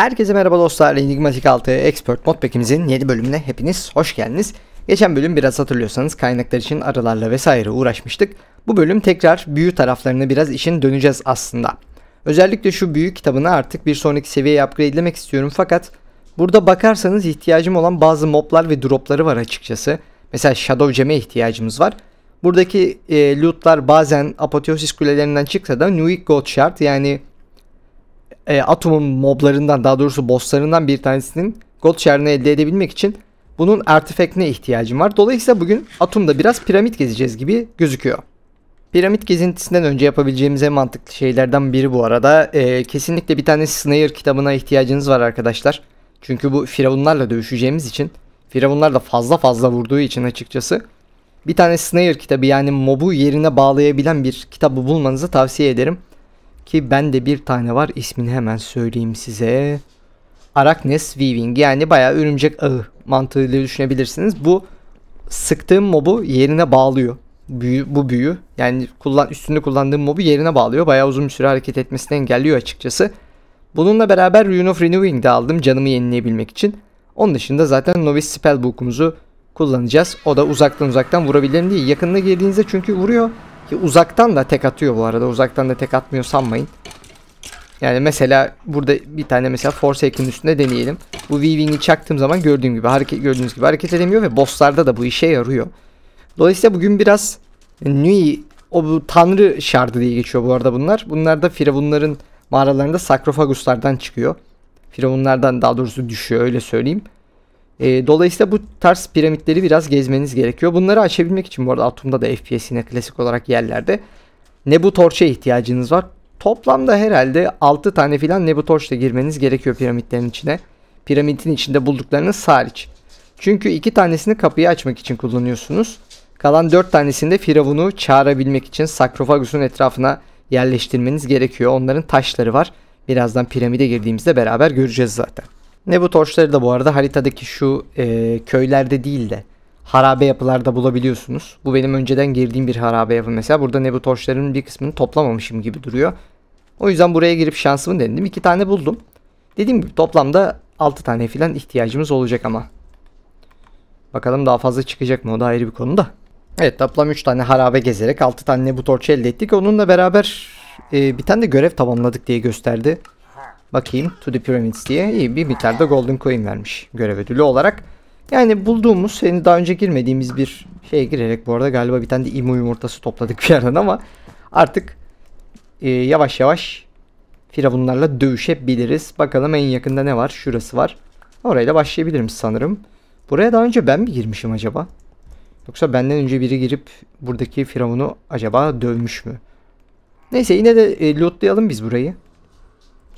Herkese merhaba dostlar. Enigmatik 6 Expert Modpack'imizin yeni bölümüne hepiniz hoş geldiniz. Geçen bölüm biraz hatırlıyorsanız kaynaklar için arılarla vesaire uğraşmıştık. Bu bölüm tekrar büyü taraflarına biraz işin döneceğiz aslında. Özellikle şu büyü kitabını artık bir sonraki seviyeye upgrade'lemek istiyorum fakat burada bakarsanız ihtiyacım olan bazı moblar ve dropları var açıkçası. Mesela Shadow Gem'e ihtiyacımız var. Buradaki e, lootlar bazen apoteosis kulelerinden çıksa da New Gold Shard yani e, Atom'un moblarından daha doğrusu bosslarından bir tanesinin gold şerrini elde edebilmek için bunun artifekine ihtiyacım var. Dolayısıyla bugün Atom'da biraz piramit gezeceğiz gibi gözüküyor. Piramit gezintisinden önce yapabileceğimiz en mantıklı şeylerden biri bu arada. E, kesinlikle bir tane Slayer kitabına ihtiyacınız var arkadaşlar. Çünkü bu firavunlarla dövüşeceğimiz için firavunlar da fazla fazla vurduğu için açıkçası bir tane Slayer kitabı yani mobu yerine bağlayabilen bir kitabı bulmanızı tavsiye ederim. Ki ben de bir tane var ismini hemen söyleyeyim size. Arachnes Weaving yani bayağı örümcek ağı mantığıyla düşünebilirsiniz. Bu sıktığım mobu yerine bağlıyor. Büyü, bu büyü yani kullan, üstünde kullandığım mobu yerine bağlıyor. Bayağı uzun bir süre hareket etmesini engelliyor açıkçası. Bununla beraber Rune of Renewing de aldım canımı yenileyebilmek için. Onun dışında zaten Novice Spellbook'umuzu kullanacağız. O da uzaktan uzaktan vurabilirim diye. Yakınına girdiğinizde çünkü vuruyor. Ki uzaktan da tek atıyor bu arada. Uzaktan da tek atmıyor sanmayın. Yani mesela burada bir tane mesela Forsaken'ın üstünde deneyelim. Bu Weaving'i çaktığım zaman gördüğüm gibi hareket gördüğünüz gibi hareket edemiyor ve bosslarda da bu işe yarıyor. Dolayısıyla bugün biraz Nui o bu tanrı şardı diye geçiyor bu arada bunlar. Bunlar da firavunların mağaralarında sakrofaguslardan çıkıyor. Firavunlardan daha doğrusu düşüyor öyle söyleyeyim. E, dolayısıyla bu tarz piramitleri biraz gezmeniz gerekiyor. Bunları açabilmek için bu arada Atom'da da FPS yine klasik olarak yerlerde. Nebu Torch'a ihtiyacınız var. Toplamda herhalde 6 tane filan Nebu Torch'la girmeniz gerekiyor piramitlerin içine. Piramitin içinde bulduklarınız hariç. Çünkü iki tanesini kapıyı açmak için kullanıyorsunuz. Kalan 4 tanesini de Firavun'u çağırabilmek için Sakrofagus'un etrafına yerleştirmeniz gerekiyor. Onların taşları var. Birazdan piramide girdiğimizde beraber göreceğiz zaten. Ne bu torçları da bu arada haritadaki şu e, köylerde değil de harabe yapılarda bulabiliyorsunuz. Bu benim önceden girdiğim bir harabe yapı mesela. Burada ne bu torçların bir kısmını toplamamışım gibi duruyor. O yüzden buraya girip şansımı denedim. İki tane buldum. Dediğim gibi toplamda 6 tane filan ihtiyacımız olacak ama. Bakalım daha fazla çıkacak mı o da ayrı bir konu da. Evet toplam 3 tane harabe gezerek 6 tane bu torç elde ettik. Onunla beraber e, bir tane de görev tamamladık diye gösterdi. Bakayım to the pyramids diye iyi bir miktarda golden coin vermiş görev ödülü olarak. Yani bulduğumuz henüz daha önce girmediğimiz bir şeye girerek bu arada galiba bir tane de imu yumurtası topladık bir yerden ama artık e, yavaş yavaş firavunlarla dövüşebiliriz. Bakalım en yakında ne var? Şurası var. Orayla başlayabilirim sanırım. Buraya daha önce ben mi girmişim acaba? Yoksa benden önce biri girip buradaki firavunu acaba dövmüş mü? Neyse yine de e, lootlayalım biz burayı.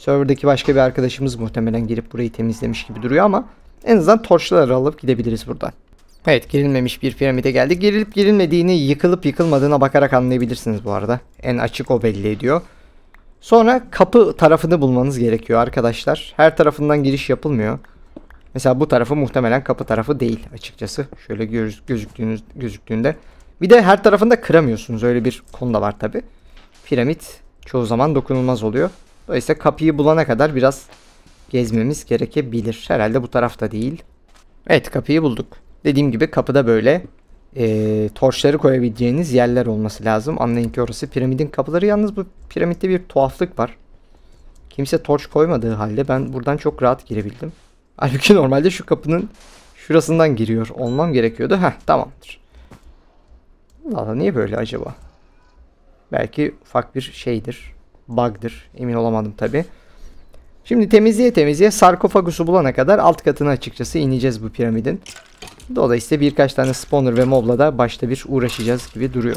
Serverdeki başka bir arkadaşımız muhtemelen girip burayı temizlemiş gibi duruyor ama en azından torçları alıp gidebiliriz buradan. Evet girilmemiş bir piramide geldik. Girilip girilmediğini yıkılıp yıkılmadığına bakarak anlayabilirsiniz bu arada. En açık o belli ediyor. Sonra kapı tarafını bulmanız gerekiyor arkadaşlar. Her tarafından giriş yapılmıyor. Mesela bu tarafı muhtemelen kapı tarafı değil açıkçası. Şöyle göz, gözüktüğünüz, gözüktüğünde. Bir de her tarafında kıramıyorsunuz. Öyle bir konu da var tabi. Piramit çoğu zaman dokunulmaz oluyor. Dolayısıyla kapıyı bulana kadar biraz gezmemiz gerekebilir. Herhalde bu tarafta değil. Evet kapıyı bulduk. Dediğim gibi kapıda böyle e, torçları koyabileceğiniz yerler olması lazım. Anlayın ki orası piramidin kapıları. Yalnız bu piramitte bir tuhaflık var. Kimse torç koymadığı halde ben buradan çok rahat girebildim. Halbuki normalde şu kapının şurasından giriyor olmam gerekiyordu. Heh tamamdır. Valla niye böyle acaba? Belki ufak bir şeydir bug'dır. Emin olamadım tabi. Şimdi temizliğe temizliğe sarkofagusu bulana kadar alt katına açıkçası ineceğiz bu piramidin. Dolayısıyla birkaç tane spawner ve mobla da başta bir uğraşacağız gibi duruyor.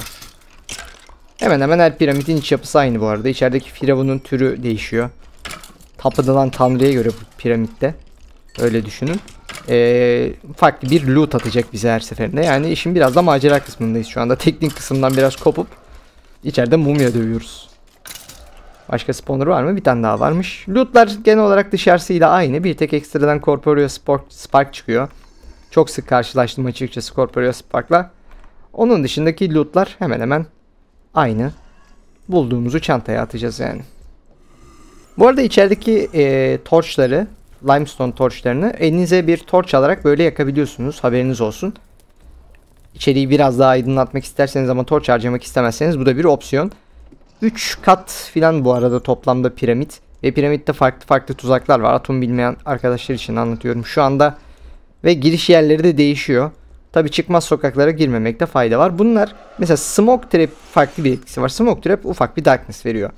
Hemen hemen her piramidin iç yapısı aynı bu arada. İçerideki firavunun türü değişiyor. Tapınılan tanrıya göre bu piramitte. Öyle düşünün. Ee, farklı bir loot atacak bize her seferinde. Yani işin biraz da macera kısmındayız şu anda. Teknik kısımdan biraz kopup içeride mumya dövüyoruz. Başka sponsor var mı? Bir tane daha varmış. Lootlar genel olarak dışarısıyla aynı. Bir tek ekstradan Corporea Spark çıkıyor. Çok sık karşılaştım açıkçası Corporea Spark'la. Onun dışındaki lootlar hemen hemen aynı. Bulduğumuzu çantaya atacağız yani. Bu arada içerideki e, torçları, limestone torçlarını elinize bir torç alarak böyle yakabiliyorsunuz. Haberiniz olsun. İçeriği biraz daha aydınlatmak isterseniz ama torç harcamak istemezseniz bu da bir opsiyon. 3 kat filan bu arada toplamda piramit. Ve piramitte farklı farklı tuzaklar var. Atom bilmeyen arkadaşlar için anlatıyorum şu anda. Ve giriş yerleri de değişiyor. Tabi çıkmaz sokaklara girmemekte fayda var. Bunlar mesela Smoke Trap farklı bir etkisi var. Smoke Trap ufak bir darkness veriyor.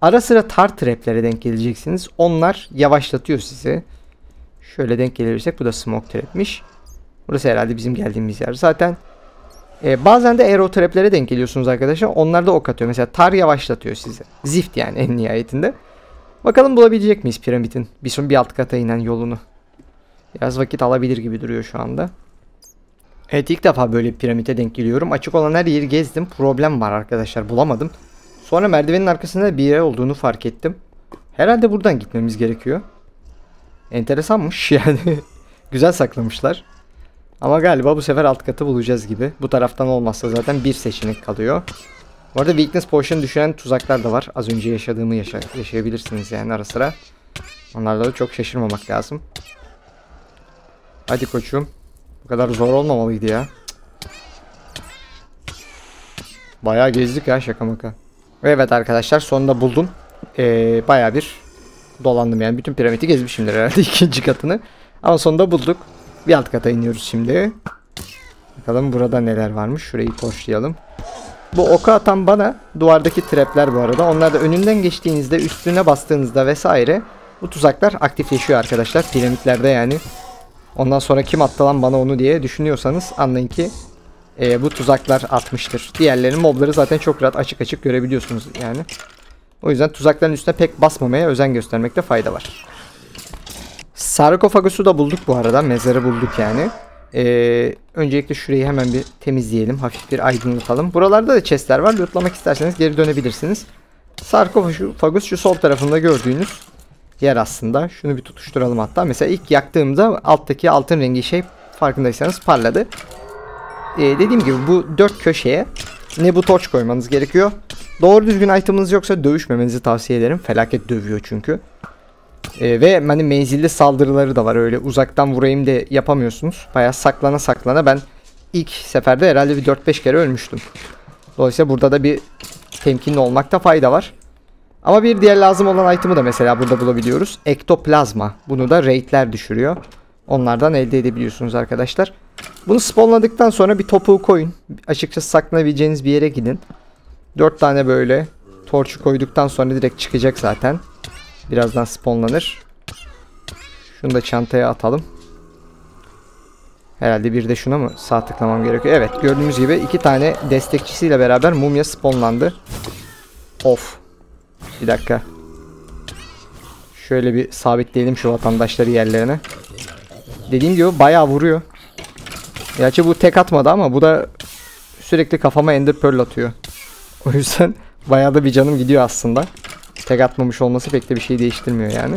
Ara sıra tar traplere denk geleceksiniz. Onlar yavaşlatıyor sizi. Şöyle denk gelebilirsek bu da smoke trapmiş. Burası herhalde bizim geldiğimiz yer. Zaten e, bazen de aero traplere denk geliyorsunuz arkadaşlar. Onlar da ok atıyor. Mesela tar yavaşlatıyor sizi. Zift yani en nihayetinde. Bakalım bulabilecek miyiz piramidin bir son bir alt kata inen yolunu. Biraz vakit alabilir gibi duruyor şu anda. Evet ilk defa böyle bir piramide denk geliyorum. Açık olan her yeri gezdim. Problem var arkadaşlar bulamadım. Sonra merdivenin arkasında bir yer olduğunu fark ettim. Herhalde buradan gitmemiz gerekiyor. Enteresanmış yani. Güzel saklamışlar. Ama galiba bu sefer alt katı bulacağız gibi. Bu taraftan olmazsa zaten bir seçenek kalıyor. Bu arada weakness potion düşüren tuzaklar da var. Az önce yaşadığımı yaşa yaşayabilirsiniz yani ara sıra. Onlarla da çok şaşırmamak lazım. Hadi koçum. Bu kadar zor olmamalıydı ya. Bayağı gezdik ya şaka maka. Evet arkadaşlar sonunda buldum. Ee, bayağı bir dolandım yani. Bütün piramidi gezmişimdir herhalde ikinci katını. Ama sonunda bulduk. Bir alt kata iniyoruz şimdi. Bakalım burada neler varmış. Şurayı koşlayalım. Bu oku atan bana duvardaki trapler bu arada. Onlar da önünden geçtiğinizde üstüne bastığınızda vesaire bu tuzaklar aktifleşiyor arkadaşlar. Piramitlerde yani. Ondan sonra kim attı lan bana onu diye düşünüyorsanız anlayın ki e, bu tuzaklar atmıştır. Diğerlerin mobları zaten çok rahat açık açık görebiliyorsunuz yani. O yüzden tuzakların üstüne pek basmamaya özen göstermekte fayda var. Sarkofagusu da bulduk bu arada. Mezarı bulduk yani. Ee, öncelikle şurayı hemen bir temizleyelim. Hafif bir aydınlatalım. Buralarda da chestler var. Lootlamak isterseniz geri dönebilirsiniz. Sarkofagus şu sol tarafında gördüğünüz yer aslında. Şunu bir tutuşturalım hatta. Mesela ilk yaktığımda alttaki altın rengi şey farkındaysanız parladı. Ee, dediğim gibi bu dört köşeye ne bu torç koymanız gerekiyor. Doğru düzgün itemınız yoksa dövüşmemenizi tavsiye ederim. Felaket dövüyor çünkü. E, ve hani menzilli saldırıları da var öyle uzaktan vurayım de yapamıyorsunuz. Baya saklana saklana ben ilk seferde herhalde bir 4-5 kere ölmüştüm. Dolayısıyla burada da bir temkinli olmakta fayda var. Ama bir diğer lazım olan item'ı da mesela burada bulabiliyoruz. Ektoplazma. Bunu da raidler düşürüyor. Onlardan elde edebiliyorsunuz arkadaşlar. Bunu spawnladıktan sonra bir topuğu koyun. Açıkçası saklanabileceğiniz bir yere gidin. 4 tane böyle torçu koyduktan sonra direkt çıkacak zaten. Birazdan spawnlanır. Şunu da çantaya atalım. Herhalde bir de şuna mı sağ tıklamam gerekiyor? Evet gördüğünüz gibi iki tane destekçisiyle beraber mumya spawnlandı. Of. Bir dakika. Şöyle bir sabitleyelim şu vatandaşları yerlerine. Dediğim gibi bayağı vuruyor. Gerçi bu tek atmadı ama bu da sürekli kafama ender pearl atıyor. O yüzden bayağı da bir canım gidiyor aslında. Tek atmamış olması pek de bir şey değiştirmiyor yani.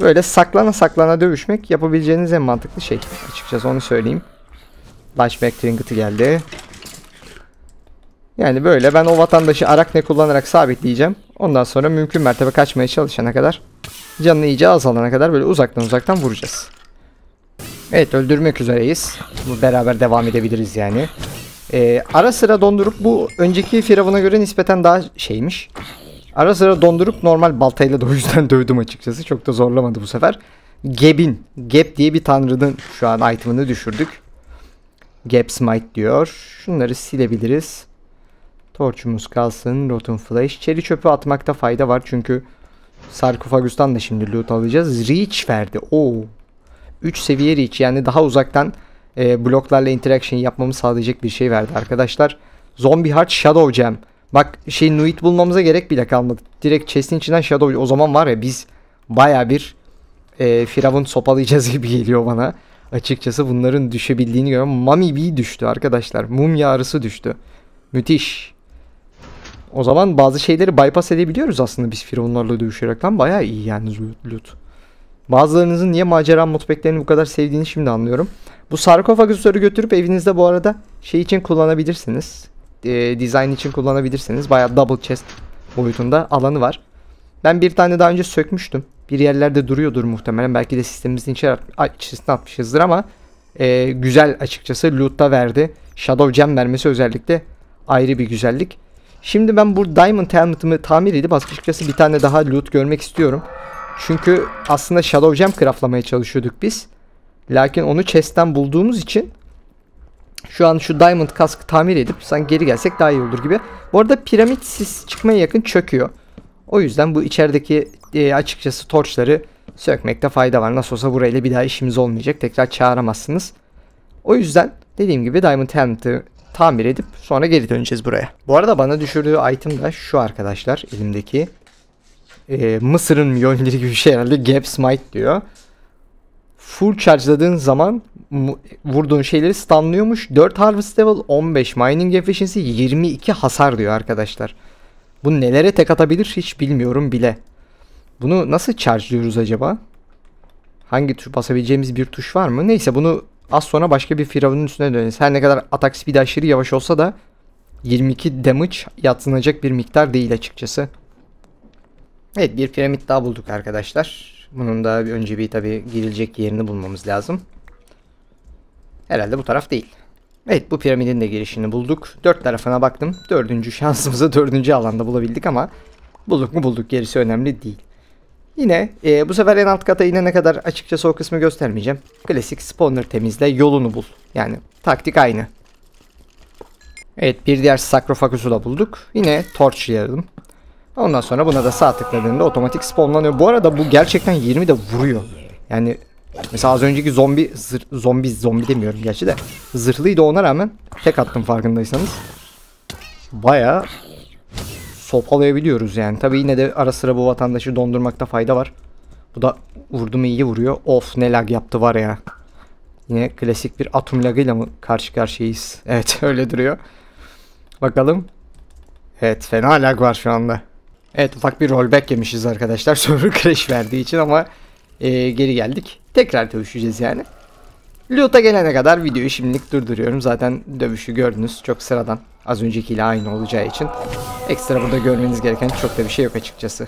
Böyle saklana saklana dövüşmek yapabileceğiniz en mantıklı şey. Açıkçası onu söyleyeyim. Lashback Tringet'ı geldi. Yani böyle ben o vatandaşı Arakne kullanarak sabitleyeceğim. Ondan sonra mümkün mertebe kaçmaya çalışana kadar canını iyice azalana kadar böyle uzaktan uzaktan vuracağız. Evet öldürmek üzereyiz. Bu beraber devam edebiliriz yani. Ee, ara sıra dondurup bu önceki firavuna göre nispeten daha şeymiş. Ara sıra dondurup normal baltayla da o yüzden dövdüm açıkçası. Çok da zorlamadı bu sefer. Geb'in, Geb diye bir tanrının şu an item'ını düşürdük. Geb Smite diyor. Şunları silebiliriz. Torçumuz kalsın. Rotten Flash. Çeri çöpü atmakta fayda var çünkü sarkofagustan da şimdi loot alacağız. Reach verdi. Oo. 3 seviye reach yani daha uzaktan e, bloklarla interaction yapmamı sağlayacak bir şey verdi arkadaşlar. Zombie Heart Shadow Gem. Bak şey Nuit bulmamıza gerek bile kalmadı. Direkt chest'in içinden Shadow o zaman var ya biz baya bir e, Firavun sopalayacağız gibi geliyor bana. Açıkçası bunların düşebildiğini görüyorum. Mami bir düştü arkadaşlar. Mum yarısı düştü. Müthiş. O zaman bazı şeyleri bypass edebiliyoruz aslında biz Firavunlarla dövüşerek lan. Baya iyi yani loot. Bazılarınızın niye macera mutfeklerini bu kadar sevdiğini şimdi anlıyorum. Bu sarkofagusları götürüp evinizde bu arada şey için kullanabilirsiniz e, design için kullanabilirsiniz. Baya double chest boyutunda alanı var. Ben bir tane daha önce sökmüştüm. Bir yerlerde duruyordur muhtemelen. Belki de sistemimizin içerisine atmışızdır ama e, güzel açıkçası loot'ta verdi. Shadow Gem vermesi özellikle ayrı bir güzellik. Şimdi ben bu Diamond Helmet'ımı tamir edip açıkçası bir tane daha loot görmek istiyorum. Çünkü aslında Shadow Gem craftlamaya çalışıyorduk biz. Lakin onu chest'ten bulduğumuz için şu an şu Diamond kaskı tamir edip sen geri gelsek daha iyi olur gibi. Bu arada piramit sis çıkmaya yakın çöküyor. O yüzden bu içerideki e, açıkçası torçları sökmekte fayda var. Nasıl olsa burayla bir daha işimiz olmayacak. Tekrar çağıramazsınız. O yüzden dediğim gibi Diamond Helmet'i tamir edip sonra geri döneceğiz buraya. Bu arada bana düşürdüğü item da şu arkadaşlar elimdeki. E, Mısır'ın yönleri gibi bir şey herhalde. Gap Smite diyor. Full charge'ladığın zaman vurduğun şeyleri stunlıyormuş. 4 harvest level, 15 mining efficiency, 22 hasar diyor arkadaşlar. Bu nelere tek atabilir hiç bilmiyorum bile. Bunu nasıl charge'lıyoruz acaba? Hangi tuş basabileceğimiz bir tuş var mı? Neyse bunu az sonra başka bir firavunun üstüne döneriz. Her ne kadar atak speed aşırı yavaş olsa da 22 damage yatsınacak bir miktar değil açıkçası. Evet bir piramit daha bulduk arkadaşlar. Bunun da önce bir tabi girilecek yerini bulmamız lazım. Herhalde bu taraf değil. Evet bu piramidin de girişini bulduk. Dört tarafına baktım. Dördüncü şansımızı dördüncü alanda bulabildik ama bulduk mu bulduk gerisi önemli değil. Yine e, bu sefer en alt kata inene kadar açıkçası o kısmı göstermeyeceğim. Klasik spawner temizle yolunu bul. Yani taktik aynı. Evet bir diğer sakrofakusu da bulduk. Yine torch torchlayalım. Ondan sonra buna da sağ tıkladığında otomatik spawnlanıyor. Bu arada bu gerçekten 20 de vuruyor. Yani Mesela az önceki zombi zır, zombi zombi demiyorum gerçi de zırhlıydı ona rağmen tek attım farkındaysanız. Baya sopalayabiliyoruz yani. Tabi yine de ara sıra bu vatandaşı dondurmakta fayda var. Bu da vurdum iyi vuruyor. Of ne lag yaptı var ya. Yine klasik bir atom lagıyla mı karşı karşıyayız? Evet öyle duruyor. Bakalım. Evet fena lag var şu anda. Evet ufak bir rollback yemişiz arkadaşlar. Server crash verdiği için ama e, geri geldik. Tekrar dövüşeceğiz yani. Loot'a gelene kadar videoyu şimdilik durduruyorum. Zaten dövüşü gördünüz. Çok sıradan. Az öncekiyle aynı olacağı için. Ekstra burada görmeniz gereken çok da bir şey yok açıkçası.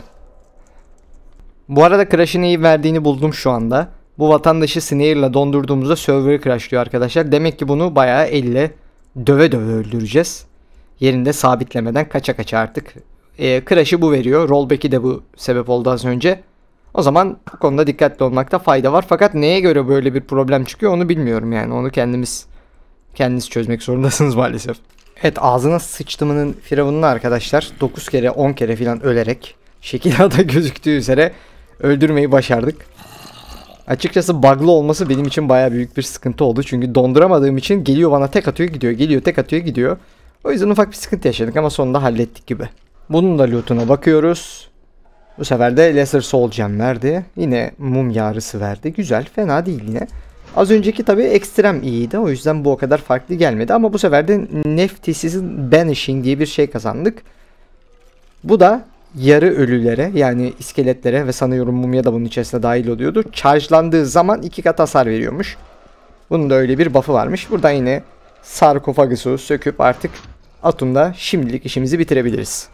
Bu arada crash'ın iyi verdiğini buldum şu anda. Bu vatandaşı snare'la dondurduğumuzda server'ı crashlıyor arkadaşlar. Demek ki bunu bayağı elle döve döve öldüreceğiz. Yerinde sabitlemeden kaça kaça artık. E, crash'ı bu veriyor. Rollback'i de bu sebep oldu az önce. O zaman bu konuda dikkatli olmakta fayda var. Fakat neye göre böyle bir problem çıkıyor onu bilmiyorum yani. Onu kendimiz kendiniz çözmek zorundasınız maalesef. Evet ağzına sıçtımının firavununu arkadaşlar 9 kere 10 kere filan ölerek şekilada gözüktüğü üzere öldürmeyi başardık. Açıkçası bug'lı olması benim için baya büyük bir sıkıntı oldu. Çünkü donduramadığım için geliyor bana tek atıyor gidiyor geliyor tek atıyor gidiyor. O yüzden ufak bir sıkıntı yaşadık ama sonunda hallettik gibi. Bunun da lootuna bakıyoruz. Bu sefer de Lesser Soul Gem verdi. Yine mum yarısı verdi. Güzel fena değil yine. Az önceki tabi ekstrem iyiydi. O yüzden bu o kadar farklı gelmedi. Ama bu sefer de Neftisiz'in Banishing diye bir şey kazandık. Bu da yarı ölülere yani iskeletlere ve sanıyorum mumya da bunun içerisine dahil oluyordu. Charge'landığı zaman iki kat hasar veriyormuş. Bunun da öyle bir buff'ı varmış. Burada yine sarkofagusu söküp artık Atom'da şimdilik işimizi bitirebiliriz.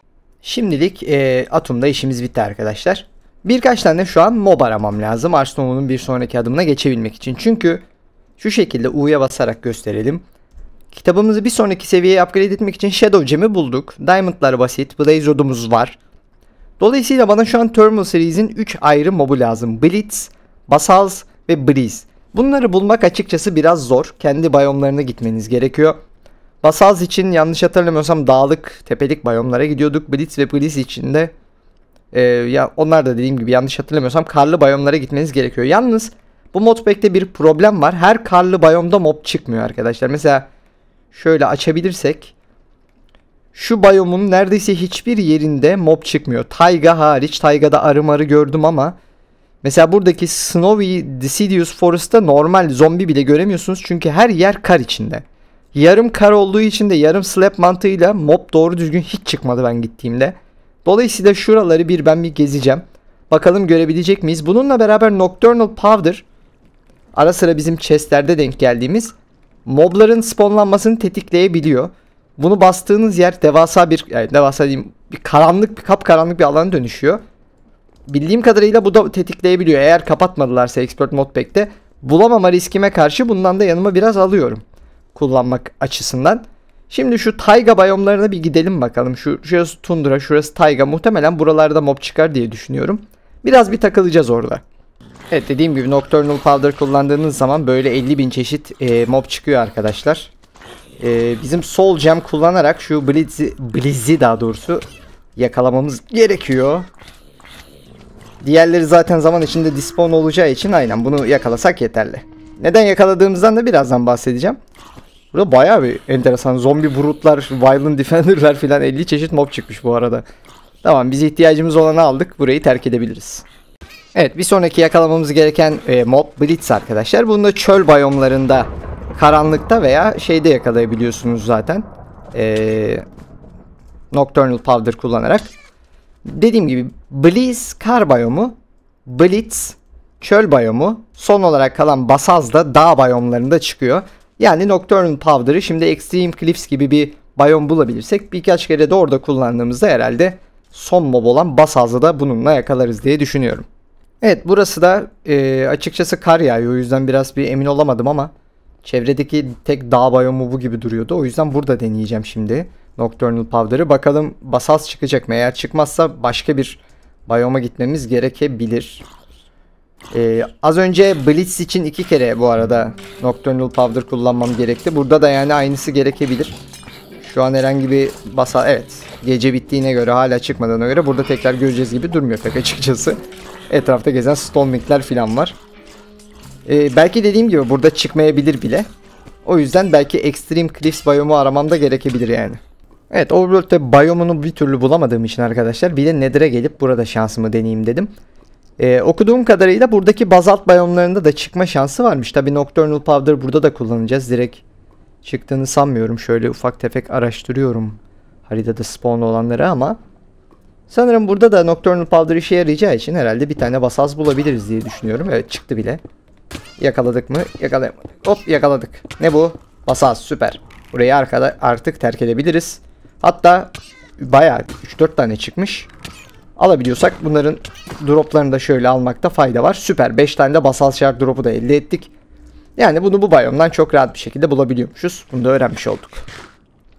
Şimdilik e, Atom'da işimiz bitti arkadaşlar. Birkaç tane şu an mob aramam lazım Arsenov'un bir sonraki adımına geçebilmek için. Çünkü şu şekilde U'ya basarak gösterelim. Kitabımızı bir sonraki seviyeye upgrade etmek için Shadow Gem'i bulduk. Diamond'lar basit. Blaze Rod'umuz var. Dolayısıyla bana şu an Thermal Series'in 3 ayrı mobu lazım. Blitz, Basals ve Breeze. Bunları bulmak açıkçası biraz zor. Kendi biyomlarına gitmeniz gerekiyor. Basaz için yanlış hatırlamıyorsam dağlık, tepelik bayonlara gidiyorduk. Blitz ve Blitz için de e, ya onlar da dediğim gibi yanlış hatırlamıyorsam karlı bayonlara gitmeniz gerekiyor. Yalnız bu modpack'te bir problem var. Her karlı bayonda mob çıkmıyor arkadaşlar. Mesela şöyle açabilirsek şu bayomun neredeyse hiçbir yerinde mob çıkmıyor. Tayga hariç. Tayga'da arı marı gördüm ama mesela buradaki Snowy Deciduous Forest'ta normal zombi bile göremiyorsunuz. Çünkü her yer kar içinde. Yarım kar olduğu için de yarım slap mantığıyla mob doğru düzgün hiç çıkmadı ben gittiğimde. Dolayısıyla şuraları bir ben bir gezeceğim. Bakalım görebilecek miyiz? Bununla beraber Nocturnal Powder ara sıra bizim chestlerde denk geldiğimiz mobların spawnlanmasını tetikleyebiliyor. Bunu bastığınız yer devasa bir yani devasa diyeyim bir karanlık bir kap karanlık bir alana dönüşüyor. Bildiğim kadarıyla bu da tetikleyebiliyor. Eğer kapatmadılarsa Expert Modpack'te bulamama riskime karşı bundan da yanıma biraz alıyorum kullanmak açısından. Şimdi şu tayga biyomlarına bir gidelim bakalım. Şu, şurası tundra, şurası tayga. Muhtemelen buralarda mob çıkar diye düşünüyorum. Biraz bir takılacağız orada. Evet dediğim gibi Nocturnal Powder kullandığınız zaman böyle 50 bin çeşit e, mob çıkıyor arkadaşlar. E, bizim sol Gem kullanarak şu Blizz'i, Blizz'i daha doğrusu yakalamamız gerekiyor. Diğerleri zaten zaman içinde dispawn olacağı için aynen bunu yakalasak yeterli. Neden yakaladığımızdan da birazdan bahsedeceğim. Burada bayağı bir enteresan. Zombi brutlar, violent defenderler filan 50 çeşit mob çıkmış bu arada. Tamam biz ihtiyacımız olanı aldık. Burayı terk edebiliriz. Evet bir sonraki yakalamamız gereken e, mob Blitz arkadaşlar. Bunu da çöl bayomlarında karanlıkta veya şeyde yakalayabiliyorsunuz zaten. E, Nocturnal Powder kullanarak. Dediğim gibi Blitz kar bayomu, Blitz çöl bayomu, son olarak kalan Basaz da dağ bayomlarında çıkıyor. Yani Nocturne Powder'ı şimdi Extreme Cliffs gibi bir biyon bulabilirsek birkaç kere de orada kullandığımızda herhalde son mob olan Basaz'ı da bununla yakalarız diye düşünüyorum. Evet burası da e, açıkçası kar yağıyor o yüzden biraz bir emin olamadım ama çevredeki tek dağ biyomu bu gibi duruyordu. O yüzden burada deneyeceğim şimdi Nocturnal Powder'ı. Bakalım Basaz çıkacak mı? Eğer çıkmazsa başka bir biyoma gitmemiz gerekebilir. Ee, az önce Blitz için iki kere bu arada Nocturnal Powder kullanmam gerekti. Burada da yani aynısı gerekebilir. Şu an herhangi bir basa evet gece bittiğine göre hala çıkmadığına göre burada tekrar göreceğiz gibi durmuyor pek açıkçası. Etrafta gezen Stormwing'ler falan var. Ee, belki dediğim gibi burada çıkmayabilir bile. O yüzden belki Extreme Cliffs biyomu aramam da gerekebilir yani. Evet Overworld'de biyomunu bir türlü bulamadığım için arkadaşlar bir de Nether'e gelip burada şansımı deneyeyim dedim. Ee, okuduğum kadarıyla buradaki bazalt biyomlarında da çıkma şansı varmış. Tabi Nocturnal Powder burada da kullanacağız. Direkt çıktığını sanmıyorum. Şöyle ufak tefek araştırıyorum haritada spawn olanları ama sanırım burada da Nocturnal Powder işe yarayacağı için herhalde bir tane basaz bulabiliriz diye düşünüyorum. Evet çıktı bile. Yakaladık mı? Yakalayamadık. Hop yakaladık. Ne bu? Basaz süper. Burayı arkada artık terk edebiliriz. Hatta bayağı 3-4 tane çıkmış alabiliyorsak bunların droplarını da şöyle almakta fayda var. Süper 5 tane de basal şart dropu da elde ettik. Yani bunu bu bayondan çok rahat bir şekilde bulabiliyormuşuz. Bunu da öğrenmiş olduk.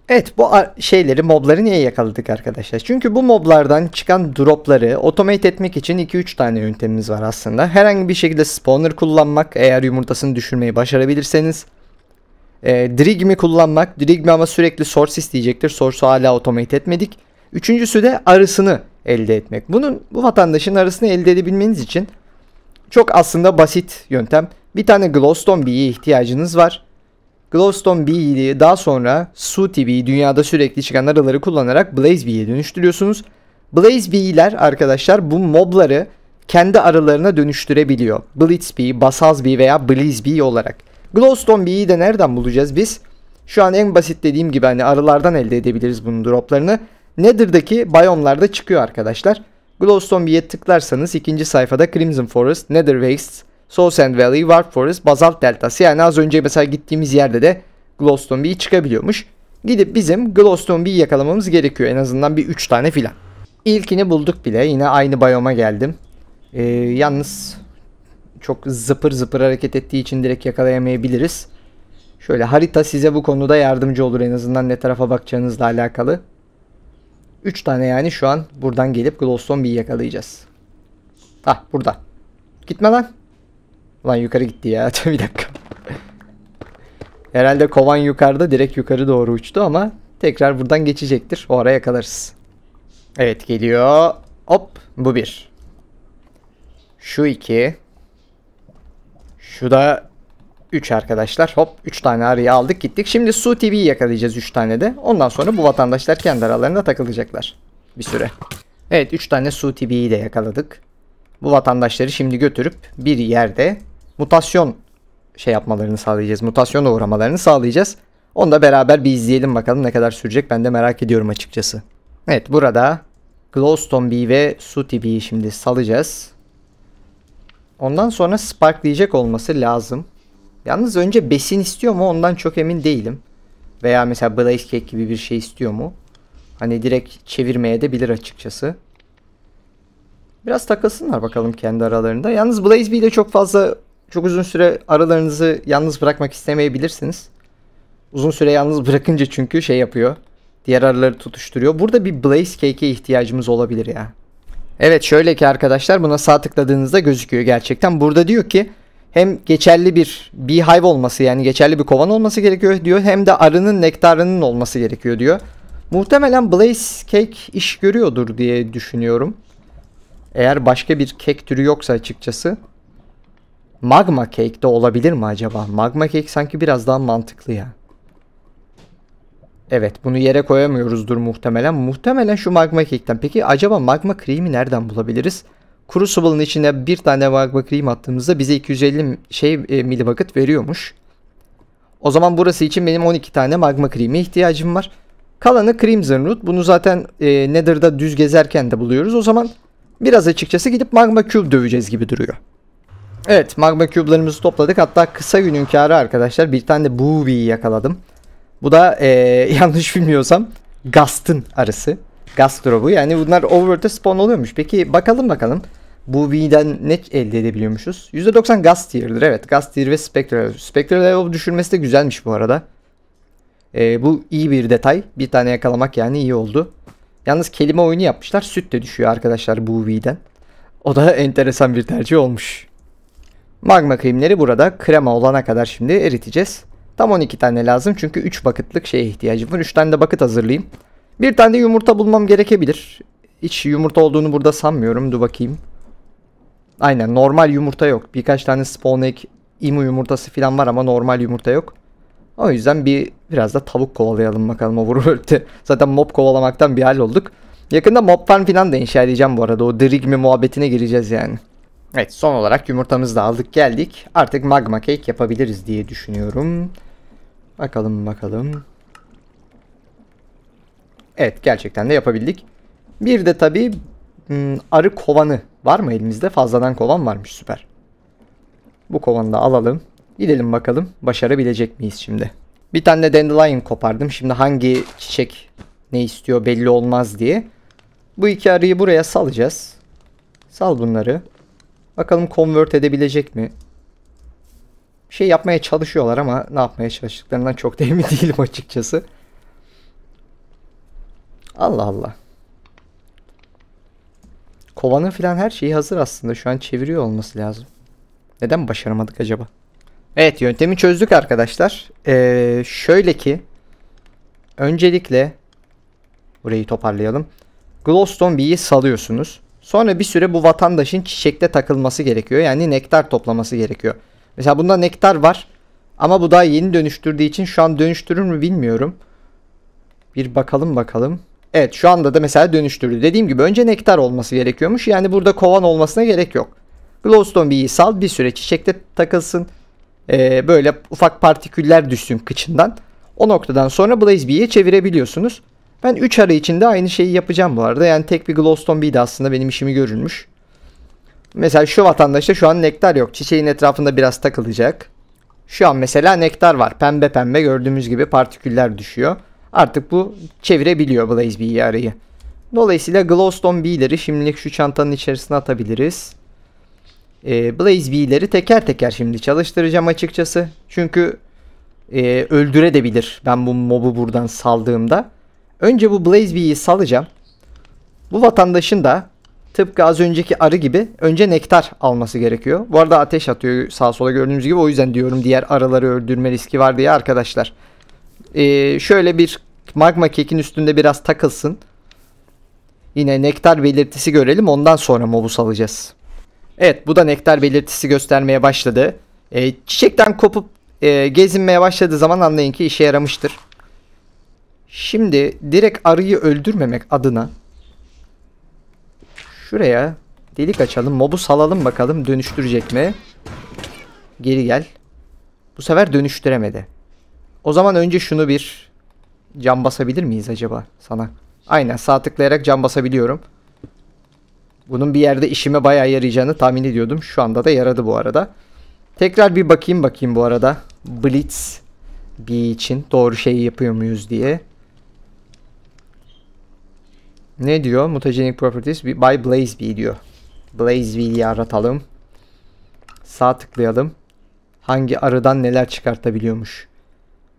Evet bu şeyleri mobları niye yakaladık arkadaşlar? Çünkü bu moblardan çıkan dropları automate etmek için 2-3 tane yöntemimiz var aslında. Herhangi bir şekilde spawner kullanmak eğer yumurtasını düşürmeyi başarabilirseniz. E, Drigmi kullanmak. Drigmi ama sürekli source isteyecektir. Source'u hala automate etmedik. Üçüncüsü de arısını elde etmek. Bunun bu vatandaşın arasını elde edebilmeniz için çok aslında basit yöntem. Bir tane Glowstone Bee'ye ihtiyacınız var. Glowstone Bee'yi daha sonra Su TV dünyada sürekli çıkan araları kullanarak Blaze Bee'ye dönüştürüyorsunuz. Blaze Bee'ler arkadaşlar bu mobları kendi aralarına dönüştürebiliyor. Blitz Bee, Basaz Bee veya Blaze Bee olarak. Glowstone Bee'yi de nereden bulacağız biz? Şu an en basit dediğim gibi hani arılardan elde edebiliriz bunun droplarını. Nether'daki da çıkıyor arkadaşlar. Glowstomby'ye tıklarsanız ikinci sayfada Crimson Forest, Nether Wastes, Soul Sand Valley, Warp Forest, Basalt Deltası yani az önce mesela gittiğimiz yerde de Glowstomby çıkabiliyormuş. Gidip bizim Glowstomby'yi yakalamamız gerekiyor en azından bir 3 tane filan. İlkini bulduk bile yine aynı biyoma geldim. Ee, yalnız çok zıpır zıpır hareket ettiği için direkt yakalayamayabiliriz. Şöyle harita size bu konuda yardımcı olur en azından ne tarafa bakacağınızla alakalı. 3 tane yani şu an buradan gelip Glowstone bir yakalayacağız. Ah burada. Gitme lan. Lan yukarı gitti ya. bir dakika. Herhalde kovan yukarıda direkt yukarı doğru uçtu ama tekrar buradan geçecektir. O ara yakalarız. Evet geliyor. Hop bu bir. Şu iki. Şu da 3 arkadaşlar. Hop 3 tane arıyı aldık gittik. Şimdi Su TV'yi yakalayacağız 3 tane de. Ondan sonra bu vatandaşlar kendi aralarında takılacaklar. Bir süre. Evet 3 tane Su TV'yi de yakaladık. Bu vatandaşları şimdi götürüp bir yerde mutasyon şey yapmalarını sağlayacağız. Mutasyona uğramalarını sağlayacağız. Onu da beraber bir izleyelim bakalım ne kadar sürecek. Ben de merak ediyorum açıkçası. Evet burada Glowstone Bee ve Su TV'yi şimdi salacağız. Ondan sonra sparklayacak olması lazım. Yalnız önce besin istiyor mu ondan çok emin değilim. Veya mesela Blaze Cake gibi bir şey istiyor mu? Hani direkt çevirmeye de bilir açıkçası. Biraz takılsınlar bakalım kendi aralarında. Yalnız Blaze ile çok fazla çok uzun süre aralarınızı yalnız bırakmak istemeyebilirsiniz. Uzun süre yalnız bırakınca çünkü şey yapıyor. Diğer araları tutuşturuyor. Burada bir Blaze Cake'e ihtiyacımız olabilir ya. Evet şöyle ki arkadaşlar buna sağ tıkladığınızda gözüküyor gerçekten. Burada diyor ki hem geçerli bir beehive olması yani geçerli bir kovan olması gerekiyor diyor. Hem de arının nektarının olması gerekiyor diyor. Muhtemelen Blaze Cake iş görüyordur diye düşünüyorum. Eğer başka bir kek türü yoksa açıkçası. Magma Cake de olabilir mi acaba? Magma Cake sanki biraz daha mantıklı ya. Evet bunu yere koyamıyoruzdur muhtemelen. Muhtemelen şu magma cake'ten. Peki acaba magma cream'i nereden bulabiliriz? Kuru sıvılın içine bir tane magma cream attığımızda bize 250 şey e, milibakat veriyormuş. O zaman burası için benim 12 tane magma cream'e ihtiyacım var. Kalanı Crimson Root. Bunu zaten e, Nether'da düz gezerken de buluyoruz. O zaman biraz açıkçası gidip Magma Cube döveceğiz gibi duruyor. Evet Magma Cube'larımızı topladık. Hatta kısa günün karı arkadaşlar bir tane de Booby'yi yakaladım. Bu da e, yanlış bilmiyorsam Gast'ın arısı. Gast grubu. Yani bunlar Overworld'de spawn oluyormuş. Peki bakalım bakalım bu V'den ne elde edebiliyormuşuz? %90 gas tier'dir evet. Gas tier ve spectral. Spectral level düşürmesi de güzelmiş bu arada. Ee, bu iyi bir detay. Bir tane yakalamak yani iyi oldu. Yalnız kelime oyunu yapmışlar. Süt de düşüyor arkadaşlar bu V'den. O da enteresan bir tercih olmuş. Magma krimleri burada krema olana kadar şimdi eriteceğiz. Tam 12 tane lazım çünkü 3 bakıtlık şeye ihtiyacım var. 3 tane de bakıt hazırlayayım. Bir tane de yumurta bulmam gerekebilir. Hiç yumurta olduğunu burada sanmıyorum. Dur bakayım. Aynen normal yumurta yok. Birkaç tane spawn egg imu yumurtası falan var ama normal yumurta yok. O yüzden bir biraz da tavuk kovalayalım bakalım Overworld'de. Zaten mob kovalamaktan bir hal olduk. Yakında mob farm falan da inşa edeceğim bu arada. O Drigmi muhabbetine gireceğiz yani. Evet son olarak yumurtamızı da aldık geldik. Artık magma cake yapabiliriz diye düşünüyorum. Bakalım bakalım. Evet gerçekten de yapabildik. Bir de tabii hmm, arı kovanı Var mı elimizde? Fazladan kovan varmış süper. Bu kovanı da alalım. Gidelim bakalım başarabilecek miyiz şimdi. Bir tane dandelion kopardım. Şimdi hangi çiçek ne istiyor belli olmaz diye. Bu iki arıyı buraya salacağız. Sal bunları. Bakalım convert edebilecek mi? Bir şey yapmaya çalışıyorlar ama ne yapmaya çalıştıklarından çok da emin değilim açıkçası. Allah Allah. Kovanın filan her şeyi hazır aslında. Şu an çeviriyor olması lazım. Neden başaramadık acaba? Evet yöntemi çözdük arkadaşlar. Ee, şöyle ki öncelikle burayı toparlayalım. Glowstone bee'yi salıyorsunuz. Sonra bir süre bu vatandaşın çiçekte takılması gerekiyor. Yani nektar toplaması gerekiyor. Mesela bunda nektar var. Ama bu daha yeni dönüştürdüğü için şu an dönüştürür mü bilmiyorum. Bir bakalım bakalım. Evet şu anda da mesela dönüştürdü. Dediğim gibi önce nektar olması gerekiyormuş. Yani burada kovan olmasına gerek yok. Glowstone bir sal bir süre çiçekte takılsın. Ee, böyle ufak partiküller düşsün kıçından. O noktadan sonra Blaze Bee'ye çevirebiliyorsunuz. Ben 3 ara içinde aynı şeyi yapacağım bu arada. Yani tek bir Glowstone Bee de aslında benim işimi görülmüş. Mesela şu vatandaşta şu an nektar yok. Çiçeğin etrafında biraz takılacak. Şu an mesela nektar var. Pembe pembe gördüğümüz gibi partiküller düşüyor. Artık bu çevirebiliyor Blaze bir arayı. Dolayısıyla Glowstone B'leri şimdilik şu çantanın içerisine atabiliriz. E, Blaze B'leri teker teker şimdi çalıştıracağım açıkçası. Çünkü e, öldürebilir ben bu mobu buradan saldığımda. Önce bu Blaze B'yi salacağım. Bu vatandaşın da tıpkı az önceki arı gibi önce nektar alması gerekiyor. Bu arada ateş atıyor sağ sola gördüğünüz gibi o yüzden diyorum diğer arıları öldürme riski var diye arkadaşlar. Ee, şöyle bir magma kekin üstünde biraz takılsın. Yine nektar belirtisi görelim ondan sonra mobus alacağız. Evet bu da nektar belirtisi göstermeye başladı. Ee, çiçekten kopup e, gezinmeye başladığı zaman anlayın ki işe yaramıştır. Şimdi direkt arıyı öldürmemek adına şuraya delik açalım. Mobu salalım bakalım dönüştürecek mi? Geri gel. Bu sefer dönüştüremedi. O zaman önce şunu bir cam basabilir miyiz acaba sana? Aynen sağ tıklayarak cam basabiliyorum. Bunun bir yerde işime bayağı yarayacağını tahmin ediyordum. Şu anda da yaradı bu arada. Tekrar bir bakayım bakayım bu arada. Blitz bir için doğru şeyi yapıyor muyuz diye. Ne diyor? Mutagenic properties by Blaze B diyor. Blaze B'yi yaratalım. Sağ tıklayalım. Hangi arıdan neler çıkartabiliyormuş.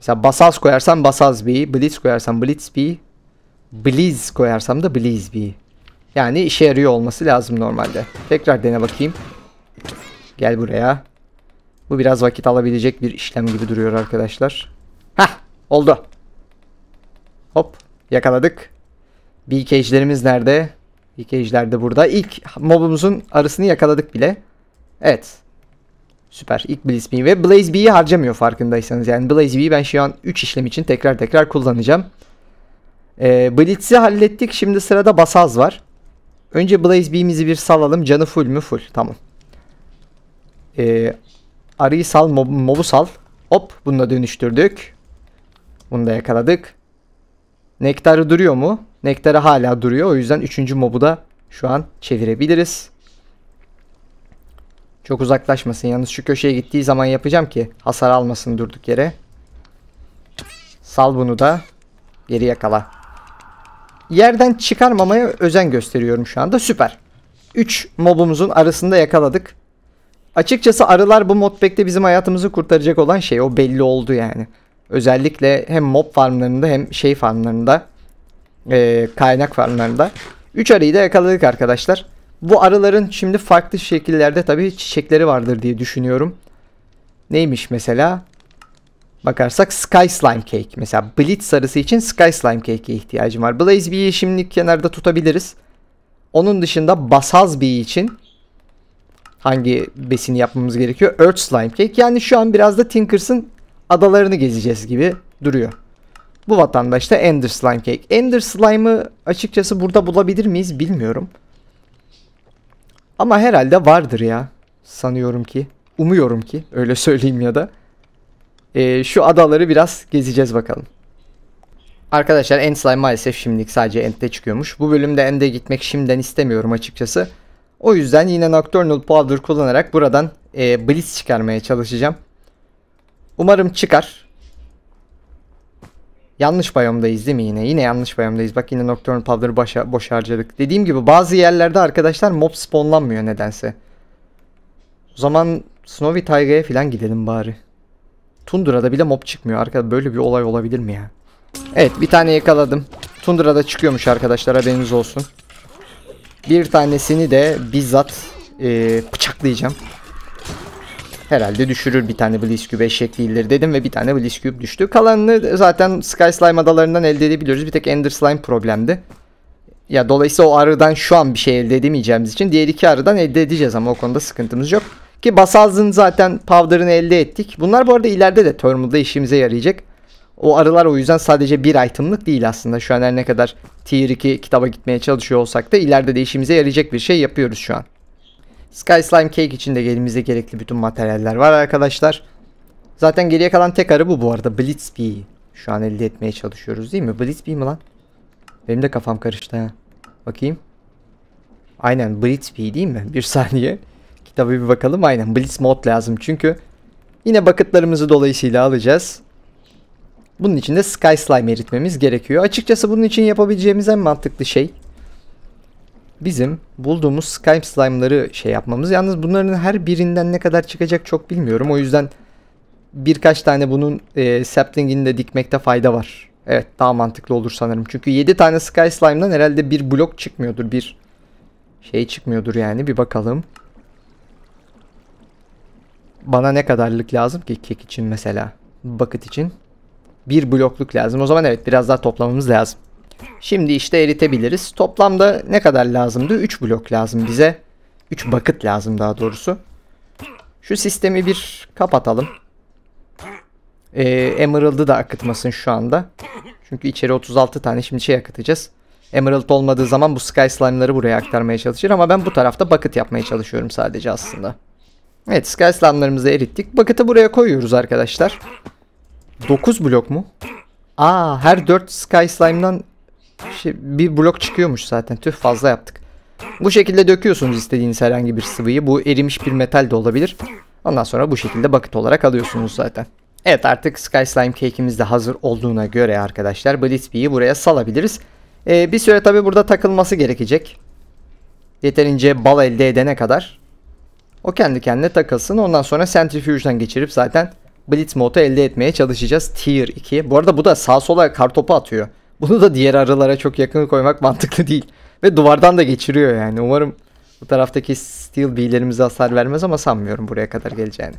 Mesela Basaz koyarsam basaz Basazbi, Blitz koyarsam blitz Blitzbi, Blizz koyarsam da Blizbi. Yani işe yarıyor olması lazım normalde. Tekrar dene bakayım. Gel buraya. Bu biraz vakit alabilecek bir işlem gibi duruyor arkadaşlar. Hah oldu. Hop yakaladık. BK'cilerimiz nerede? BK'ciler de burada. İlk mobumuzun arısını yakaladık bile. Evet. Süper. İlk Blaze B'yi ve Blaze B'yi harcamıyor farkındaysanız. Yani Blaze B'yi ben şu an 3 işlem için tekrar tekrar kullanacağım. Ee, Blitz'i hallettik. Şimdi sırada Basaz var. Önce Blaze Beam'imizi bir salalım. Canı full mü? Full. Tamam. Ee, arıyı sal. Mob, mobu sal. Hop. Bunu da dönüştürdük. Bunu da yakaladık. Nektarı duruyor mu? Nektarı hala duruyor. O yüzden 3. mobu da şu an çevirebiliriz. Çok uzaklaşmasın. Yalnız şu köşeye gittiği zaman yapacağım ki hasar almasın durduk yere. Sal bunu da. Geri yakala. Yerden çıkarmamaya özen gösteriyorum şu anda. Süper. 3 mobumuzun arasında yakaladık. Açıkçası arılar bu modpack'te bizim hayatımızı kurtaracak olan şey. O belli oldu yani. Özellikle hem mob farmlarında hem şey farmlarında. E, kaynak farmlarında. 3 arıyı da yakaladık arkadaşlar. Bu arıların şimdi farklı şekillerde tabii çiçekleri vardır diye düşünüyorum. Neymiş mesela? Bakarsak Sky Slime Cake. Mesela Blitz sarısı için Sky Slime Cake'e ihtiyacım var. Blaze Bee'yi şimdilik kenarda tutabiliriz. Onun dışında Basaz Bee için hangi besini yapmamız gerekiyor? Earth Slime Cake. Yani şu an biraz da Tinkers'ın adalarını gezeceğiz gibi duruyor. Bu vatandaş da Ender Slime Cake. Ender Slime'ı açıkçası burada bulabilir miyiz bilmiyorum. Ama herhalde vardır ya. Sanıyorum ki. Umuyorum ki. Öyle söyleyeyim ya da. Ee, şu adaları biraz gezeceğiz bakalım. Arkadaşlar End maalesef şimdilik sadece End'de çıkıyormuş. Bu bölümde End'e gitmek şimdiden istemiyorum açıkçası. O yüzden yine Nocturnal Powder kullanarak buradan e, Blitz çıkarmaya çalışacağım. Umarım çıkar. Yanlış bayomdayız değil mi yine? Yine yanlış bayomdayız. Bak yine Nocturne Powder'ı boşa, boş harcadık. Dediğim gibi bazı yerlerde arkadaşlar mob spawnlanmıyor nedense. O zaman Snowy Tiger'e falan gidelim bari. Tundra'da bile mob çıkmıyor. Arkadaşlar böyle bir olay olabilir mi ya? Evet bir tane yakaladım. Tundra'da çıkıyormuş arkadaşlar haberiniz olsun. Bir tanesini de bizzat e, bıçaklayacağım herhalde düşürür bir tane Blitzcube eşek değildir dedim ve bir tane Blitzcube düştü. Kalanını zaten Sky Slime adalarından elde edebiliyoruz. Bir tek Ender Slime problemdi. Ya dolayısıyla o arıdan şu an bir şey elde edemeyeceğimiz için diğer iki arıdan elde edeceğiz ama o konuda sıkıntımız yok. Ki Basalz'ın zaten powder'ını elde ettik. Bunlar bu arada ileride de Thermal'da işimize yarayacak. O arılar o yüzden sadece bir itemlık değil aslında. Şu an her ne kadar tier 2 kitaba gitmeye çalışıyor olsak da ileride de işimize yarayacak bir şey yapıyoruz şu an. Sky Slime Cake için de elimizde gerekli bütün materyaller var arkadaşlar. Zaten geriye kalan tek arı bu bu arada. Blitzbee'yi şu an elde etmeye çalışıyoruz değil mi? Blitzbee mi lan? Benim de kafam karıştı ha. Bakayım. Aynen Blitzbee değil mi? Bir saniye. Kitabı bir bakalım. Aynen Blitz mod lazım çünkü. Yine bakıtlarımızı dolayısıyla alacağız. Bunun için de Sky Slime eritmemiz gerekiyor. Açıkçası bunun için yapabileceğimiz en mantıklı şey bizim bulduğumuz Skype slime'ları şey yapmamız. Yalnız bunların her birinden ne kadar çıkacak çok bilmiyorum. O yüzden birkaç tane bunun e, sapling'ini de dikmekte fayda var. Evet daha mantıklı olur sanırım. Çünkü 7 tane Sky Slime'dan herhalde bir blok çıkmıyordur. Bir şey çıkmıyordur yani. Bir bakalım. Bana ne kadarlık lazım ki kek için mesela? Bucket için. Bir blokluk lazım. O zaman evet biraz daha toplamamız lazım. Şimdi işte eritebiliriz. Toplamda ne kadar lazımdı? 3 blok lazım bize. 3 bucket lazım daha doğrusu. Şu sistemi bir kapatalım. Ee, Emerald'ı da akıtmasın şu anda. Çünkü içeri 36 tane şimdi şey akıtacağız. Emerald olmadığı zaman bu Sky Slime'ları buraya aktarmaya çalışır ama ben bu tarafta bucket yapmaya çalışıyorum sadece aslında. Evet Sky Slime'larımızı erittik. Bucket'ı buraya koyuyoruz arkadaşlar. 9 blok mu? Aa her 4 Sky Slime'dan şey, bir blok çıkıyormuş zaten. Tüh fazla yaptık. Bu şekilde döküyorsunuz istediğiniz herhangi bir sıvıyı. Bu erimiş bir metal de olabilir. Ondan sonra bu şekilde bucket olarak alıyorsunuz zaten. Evet artık Sky Slime Cake'imiz de hazır olduğuna göre arkadaşlar Blitzbee'yi buraya salabiliriz. Ee, bir süre tabi burada takılması gerekecek. Yeterince bal elde edene kadar. O kendi kendine takılsın. Ondan sonra Centrifuge'dan geçirip zaten Blitz modu elde etmeye çalışacağız. Tier 2. Bu arada bu da sağ sola kartopu atıyor. Bunu da diğer arılara çok yakın koymak mantıklı değil. Ve duvardan da geçiriyor yani. Umarım bu taraftaki steel bee'lerimize hasar vermez ama sanmıyorum buraya kadar geleceğini.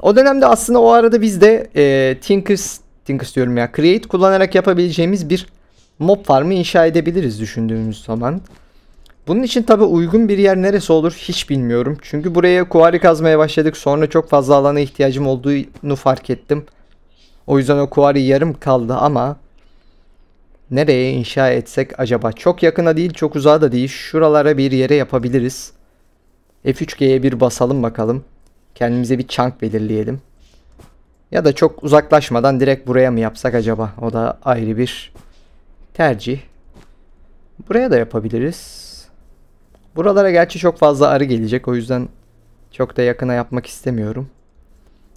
O dönemde aslında o arada biz de e, Tinkers, Tinkers diyorum ya Create kullanarak yapabileceğimiz bir mob farmı inşa edebiliriz düşündüğümüz zaman. Bunun için tabi uygun bir yer neresi olur hiç bilmiyorum. Çünkü buraya kuvari kazmaya başladık. Sonra çok fazla alana ihtiyacım olduğunu fark ettim. O yüzden o kuvari yarım kaldı ama Nereye inşa etsek acaba? Çok yakına değil, çok uzağa da değil. Şuralara bir yere yapabiliriz. F3G'ye bir basalım bakalım. Kendimize bir chunk belirleyelim. Ya da çok uzaklaşmadan direkt buraya mı yapsak acaba? O da ayrı bir tercih. Buraya da yapabiliriz. Buralara gerçi çok fazla arı gelecek. O yüzden çok da yakına yapmak istemiyorum.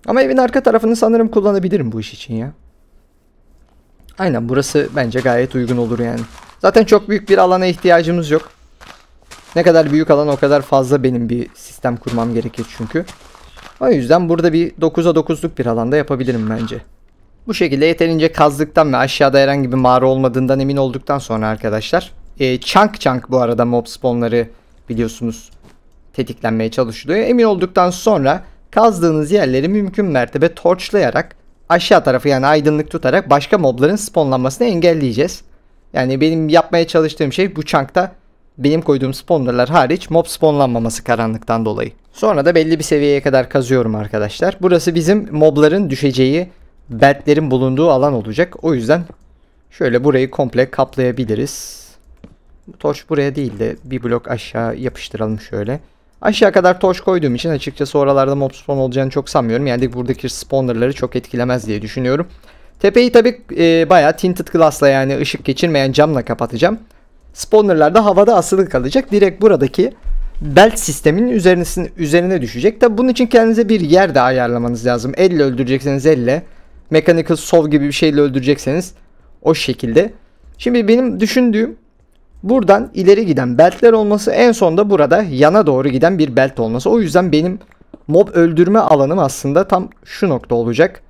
Ama evin arka tarafını sanırım kullanabilirim bu iş için ya. Aynen burası bence gayet uygun olur yani. Zaten çok büyük bir alana ihtiyacımız yok. Ne kadar büyük alan o kadar fazla benim bir sistem kurmam gerekir çünkü. O yüzden burada bir 9'a 9'luk bir alanda yapabilirim bence. Bu şekilde yeterince kazdıktan ve aşağıda herhangi bir mağara olmadığından emin olduktan sonra arkadaşlar. E, chunk chunk bu arada mob spawnları biliyorsunuz tetiklenmeye çalışılıyor. Emin olduktan sonra kazdığınız yerleri mümkün mertebe torçlayarak aşağı tarafı yani aydınlık tutarak başka mobların spawnlanmasını engelleyeceğiz. Yani benim yapmaya çalıştığım şey bu chunkta benim koyduğum spawnerlar hariç mob spawnlanmaması karanlıktan dolayı. Sonra da belli bir seviyeye kadar kazıyorum arkadaşlar. Burası bizim mobların düşeceği, bedlerin bulunduğu alan olacak. O yüzden şöyle burayı komple kaplayabiliriz. Torç buraya değil de bir blok aşağı yapıştıralım şöyle. Aşağı kadar toş koyduğum için açıkçası oralarda mob spawn olacağını çok sanmıyorum. Yani buradaki spawnerları çok etkilemez diye düşünüyorum. Tepeyi tabi e, bayağı tinted glass'la yani ışık geçirmeyen camla kapatacağım. Spawnerlar da havada asılı kalacak. Direkt buradaki belt sisteminin üzerine, üzerine düşecek. Tabi bunun için kendinize bir yer de ayarlamanız lazım. Elle öldürecekseniz elle. Mechanical saw gibi bir şeyle öldürecekseniz o şekilde. Şimdi benim düşündüğüm Buradan ileri giden beltler olması en sonda burada yana doğru giden bir belt olması. O yüzden benim mob öldürme alanım aslında tam şu nokta olacak.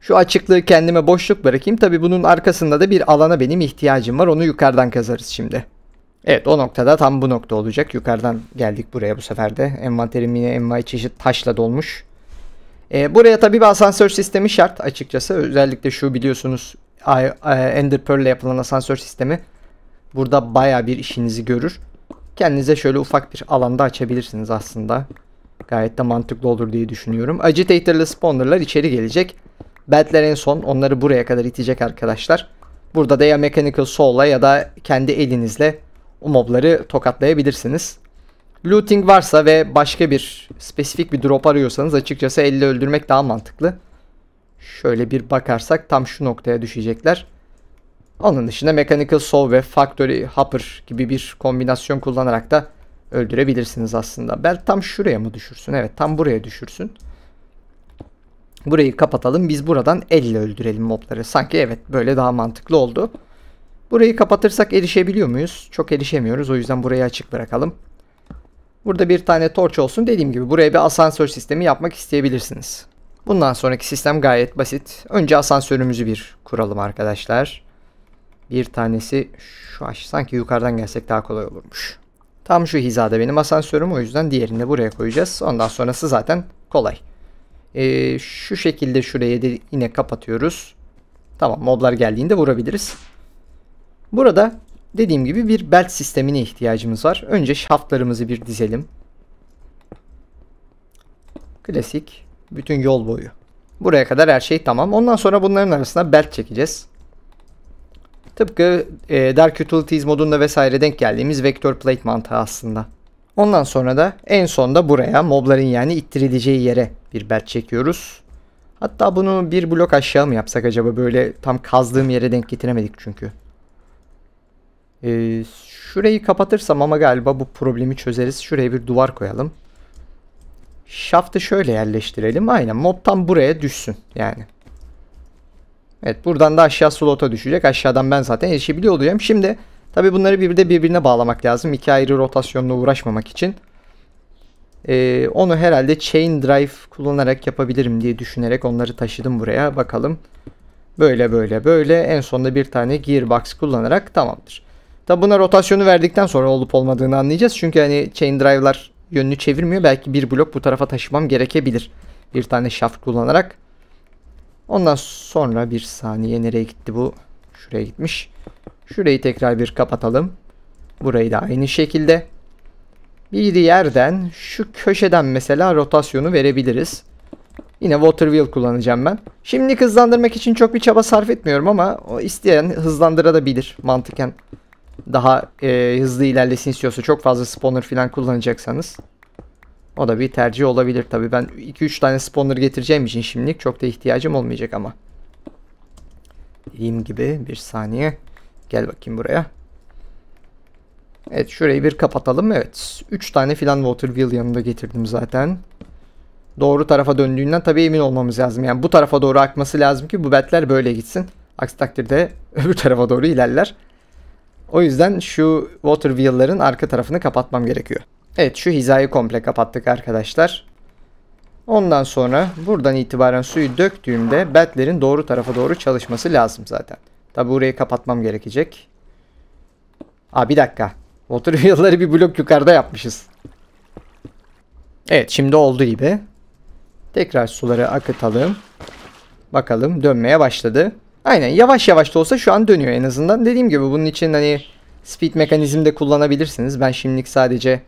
Şu açıklığı kendime boşluk bırakayım. Tabi bunun arkasında da bir alana benim ihtiyacım var. Onu yukarıdan kazarız şimdi. Evet o noktada tam bu nokta olacak. Yukarıdan geldik buraya bu sefer de. Envanterim yine envai çeşit taşla dolmuş. E, buraya tabi bir asansör sistemi şart açıkçası. Özellikle şu biliyorsunuz Ender Pearl ile yapılan asansör sistemi Burada baya bir işinizi görür. Kendinize şöyle ufak bir alanda açabilirsiniz aslında. Gayet de mantıklı olur diye düşünüyorum. Agitator ile Spawner'lar içeri gelecek. Beltler en son onları buraya kadar itecek arkadaşlar. Burada da ya Mechanical Soul'la ya da kendi elinizle o mobları tokatlayabilirsiniz. Looting varsa ve başka bir spesifik bir drop arıyorsanız açıkçası elle öldürmek daha mantıklı. Şöyle bir bakarsak tam şu noktaya düşecekler. Onun dışında Mechanical Saw ve Factory Hopper gibi bir kombinasyon kullanarak da öldürebilirsiniz aslında. Bel tam şuraya mı düşürsün? Evet tam buraya düşürsün. Burayı kapatalım. Biz buradan elle öldürelim mobları. Sanki evet böyle daha mantıklı oldu. Burayı kapatırsak erişebiliyor muyuz? Çok erişemiyoruz. O yüzden burayı açık bırakalım. Burada bir tane torç olsun. Dediğim gibi buraya bir asansör sistemi yapmak isteyebilirsiniz. Bundan sonraki sistem gayet basit. Önce asansörümüzü bir kuralım arkadaşlar. Bir tanesi şu aş sanki yukarıdan gelsek daha kolay olurmuş. Tam şu hizada benim asansörüm o yüzden diğerini de buraya koyacağız. Ondan sonrası zaten kolay. Ee, şu şekilde şuraya de yine kapatıyoruz. Tamam moblar geldiğinde vurabiliriz. Burada dediğim gibi bir belt sistemine ihtiyacımız var. Önce şaftlarımızı bir dizelim. Klasik bütün yol boyu. Buraya kadar her şey tamam. Ondan sonra bunların arasına belt çekeceğiz. Tıpkı e, Dark Utilities modunda vesaire denk geldiğimiz Vector Plate mantığı aslında. Ondan sonra da en sonda buraya mobların yani ittirileceği yere bir belt çekiyoruz. Hatta bunu bir blok aşağı mı yapsak acaba böyle tam kazdığım yere denk getiremedik çünkü. Ee, şurayı kapatırsam ama galiba bu problemi çözeriz. Şuraya bir duvar koyalım. Shaftı şöyle yerleştirelim. Aynen mob tam buraya düşsün yani. Evet buradan da aşağı slota düşecek. Aşağıdan ben zaten erişebiliyor olacağım. Şimdi tabi bunları bir de birbirine bağlamak lazım. İki ayrı rotasyonla uğraşmamak için. Ee, onu herhalde chain drive kullanarak yapabilirim diye düşünerek onları taşıdım buraya. Bakalım. Böyle böyle böyle en sonunda bir tane gearbox kullanarak tamamdır. Tabi buna rotasyonu verdikten sonra olup olmadığını anlayacağız. Çünkü hani chain drive'lar yönünü çevirmiyor. Belki bir blok bu tarafa taşımam gerekebilir. Bir tane şaft kullanarak. Ondan sonra bir saniye nereye gitti bu? Şuraya gitmiş. Şurayı tekrar bir kapatalım. Burayı da aynı şekilde. Bir yerden şu köşeden mesela rotasyonu verebiliriz. Yine water wheel kullanacağım ben. Şimdi hızlandırmak için çok bir çaba sarf etmiyorum ama o isteyen hızlandırabilir mantıken. Daha e, hızlı ilerlesin istiyorsa çok fazla spawner falan kullanacaksanız. O da bir tercih olabilir tabi. Ben 2-3 tane spawner getireceğim için şimdilik çok da ihtiyacım olmayacak ama. Dediğim gibi bir saniye. Gel bakayım buraya. Evet şurayı bir kapatalım. Evet 3 tane filan Waterville yanında getirdim zaten. Doğru tarafa döndüğünden tabii emin olmamız lazım. Yani bu tarafa doğru akması lazım ki bu betler böyle gitsin. Aksi takdirde öbür tarafa doğru ilerler. O yüzden şu Waterville'ların arka tarafını kapatmam gerekiyor. Evet şu hizayı komple kapattık arkadaşlar. Ondan sonra buradan itibaren suyu döktüğümde beltlerin doğru tarafa doğru çalışması lazım zaten. Tabi burayı kapatmam gerekecek. Aa bir dakika. Water wheel'ları bir blok yukarıda yapmışız. Evet şimdi oldu gibi. Tekrar suları akıtalım. Bakalım dönmeye başladı. Aynen yavaş yavaş da olsa şu an dönüyor en azından. Dediğim gibi bunun için hani speed mekanizmi de kullanabilirsiniz. Ben şimdilik sadece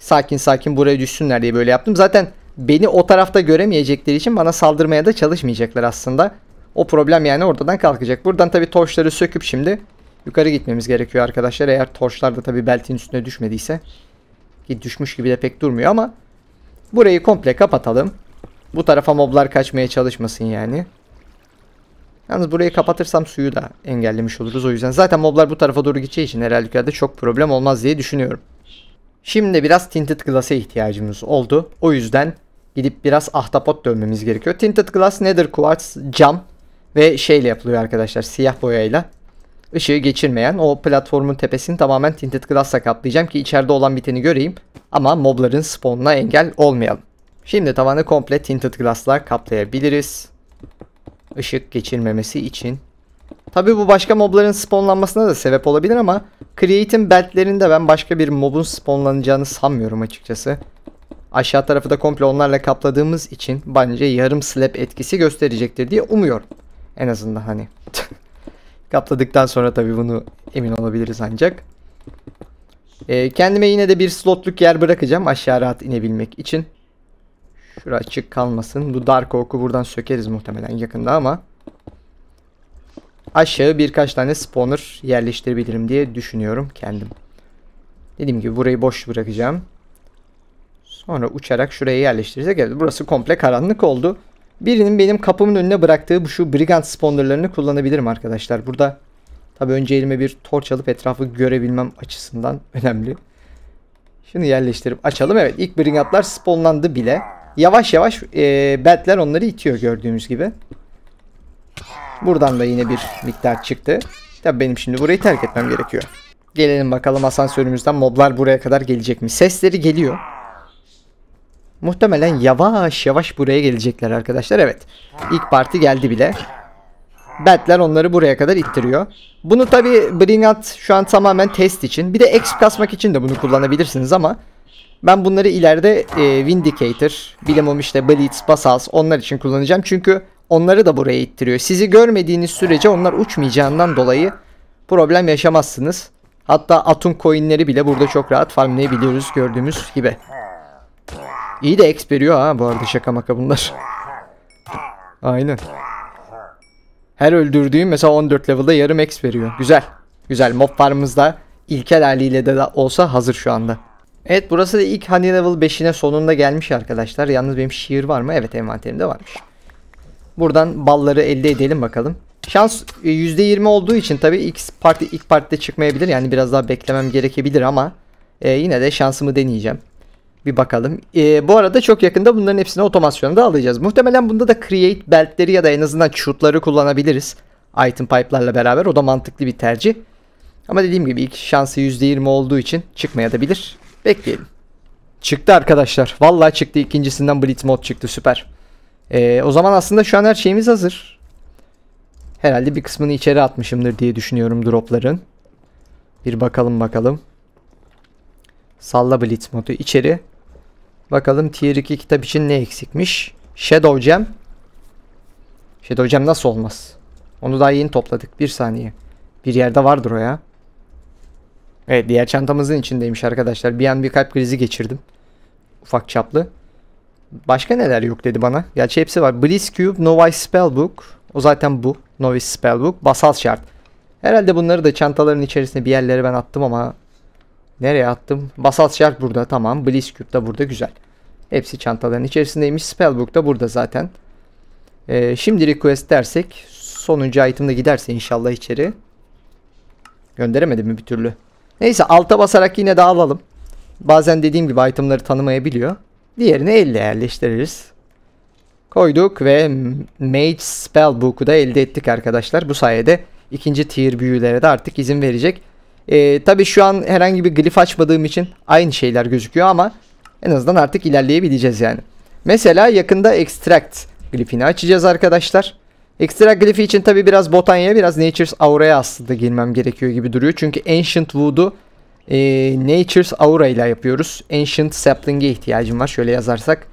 sakin sakin buraya düşsünler diye böyle yaptım. Zaten beni o tarafta göremeyecekleri için bana saldırmaya da çalışmayacaklar aslında. O problem yani oradan kalkacak. Buradan tabii torçları söküp şimdi yukarı gitmemiz gerekiyor arkadaşlar. Eğer torçlar da tabii beltin üstüne düşmediyse. Ki düşmüş gibi de pek durmuyor ama. Burayı komple kapatalım. Bu tarafa moblar kaçmaya çalışmasın yani. Yalnız burayı kapatırsam suyu da engellemiş oluruz. O yüzden zaten moblar bu tarafa doğru gideceği için herhalde çok problem olmaz diye düşünüyorum. Şimdi biraz Tinted Glass'e ihtiyacımız oldu. O yüzden gidip biraz ahtapot dönmemiz gerekiyor. Tinted Glass nedir? Quartz cam ve şeyle yapılıyor arkadaşlar siyah boyayla. Işığı geçirmeyen o platformun tepesini tamamen Tinted Glass'la kaplayacağım ki içeride olan biteni göreyim. Ama mobların spawnına engel olmayalım. Şimdi tavanı komple Tinted Glass'la kaplayabiliriz. Işık geçirmemesi için Tabi bu başka mobların spawnlanmasına da sebep olabilir ama Create'in beltlerinde ben başka bir mobun spawnlanacağını sanmıyorum açıkçası. Aşağı tarafı da komple onlarla kapladığımız için bence yarım slap etkisi gösterecektir diye umuyorum. En azından hani. Kapladıktan sonra tabi bunu emin olabiliriz ancak. Ee, kendime yine de bir slotluk yer bırakacağım aşağı rahat inebilmek için. Şura açık kalmasın. Bu dark oak'u buradan sökeriz muhtemelen yakında ama aşağı birkaç tane spawner yerleştirebilirim diye düşünüyorum kendim. Dediğim gibi burayı boş bırakacağım. Sonra uçarak şuraya yerleştirirsek evet burası komple karanlık oldu. Birinin benim kapımın önüne bıraktığı bu şu brigand spawnerlarını kullanabilirim arkadaşlar. Burada tabi önce elime bir torç alıp etrafı görebilmem açısından önemli. Şimdi yerleştirip açalım. Evet ilk brigandlar spawnlandı bile. Yavaş yavaş e, bedler onları itiyor gördüğümüz gibi. Buradan da yine bir miktar çıktı. Tabii benim şimdi burayı terk etmem gerekiyor. Gelelim bakalım asansörümüzden moblar buraya kadar gelecek mi? Sesleri geliyor. Muhtemelen yavaş yavaş buraya gelecekler arkadaşlar. Evet. İlk parti geldi bile. Batler onları buraya kadar ittiriyor. Bunu tabi Bringat şu an tamamen test için. Bir de exp kasmak için de bunu kullanabilirsiniz ama ben bunları ileride e, Vindicator, bilemem işte Blitz, Basals onlar için kullanacağım. Çünkü onları da buraya ittiriyor. Sizi görmediğiniz sürece onlar uçmayacağından dolayı problem yaşamazsınız. Hatta atun coinleri bile burada çok rahat farmlayabiliyoruz gördüğümüz gibi. İyi de exp veriyor ha bu arada şaka maka bunlar. Aynen. Her öldürdüğüm mesela 14 level'da yarım exp veriyor. Güzel. Güzel. Mob farmımızda ilkel haliyle de olsa hazır şu anda. Evet burası da ilk Honey Level 5'ine sonunda gelmiş arkadaşlar. Yalnız benim şiir var mı? Evet envanterimde varmış. Buradan balları elde edelim bakalım. Şans %20 e, olduğu için tabi ilk parti ilk partide çıkmayabilir. Yani biraz daha beklemem gerekebilir ama e, yine de şansımı deneyeceğim. Bir bakalım. E, bu arada çok yakında bunların hepsini otomasyonda alacağız. Muhtemelen bunda da create beltleri ya da en azından shoot'ları kullanabiliriz. Item pipe'larla beraber o da mantıklı bir tercih. Ama dediğim gibi ilk şansı %20 olduğu için çıkmaya da bilir. Bekleyelim. Çıktı arkadaşlar. Vallahi çıktı. İkincisinden Blitz mod çıktı. Süper. Ee, o zaman aslında şu an her şeyimiz hazır. Herhalde bir kısmını içeri atmışımdır diye düşünüyorum dropların. Bir bakalım bakalım. Salla Blitz modu içeri. Bakalım tier 2 kitap için ne eksikmiş? Shadow Gem. Shadow Gem nasıl olmaz? Onu daha yeni topladık. Bir saniye. Bir yerde vardır o ya. Evet diğer çantamızın içindeymiş arkadaşlar. Bir an bir kalp krizi geçirdim. Ufak çaplı. Başka neler yok dedi bana. Gerçi hepsi var. Cube, Novice Spellbook. O zaten bu. Novice Spellbook. Basal şart. Herhalde bunları da çantaların içerisinde bir yerlere ben attım ama nereye attım? Basal şart burada tamam. Cube da burada güzel. Hepsi çantaların içerisindeymiş. Spellbook da burada zaten. Ee, şimdi request dersek sonuncu item'da giderse inşallah içeri. Gönderemedim mi bir türlü? Neyse alta basarak yine daha alalım. Bazen dediğim gibi itemları tanımayabiliyor. Diğerini 50 yerleştiririz. Koyduk ve Mage Spellbook'u da elde ettik arkadaşlar. Bu sayede ikinci tier büyülere de artık izin verecek. Ee, Tabi şu an herhangi bir glif açmadığım için aynı şeyler gözüküyor ama en azından artık ilerleyebileceğiz yani. Mesela yakında Extract glifini açacağız arkadaşlar. Extract glifi için tabi biraz botanya, biraz Nature's Aura'ya aslında girmem gerekiyor gibi duruyor. Çünkü Ancient Wood'u e, Nature's Aura ile yapıyoruz. Ancient Sapling'e ihtiyacım var. Şöyle yazarsak.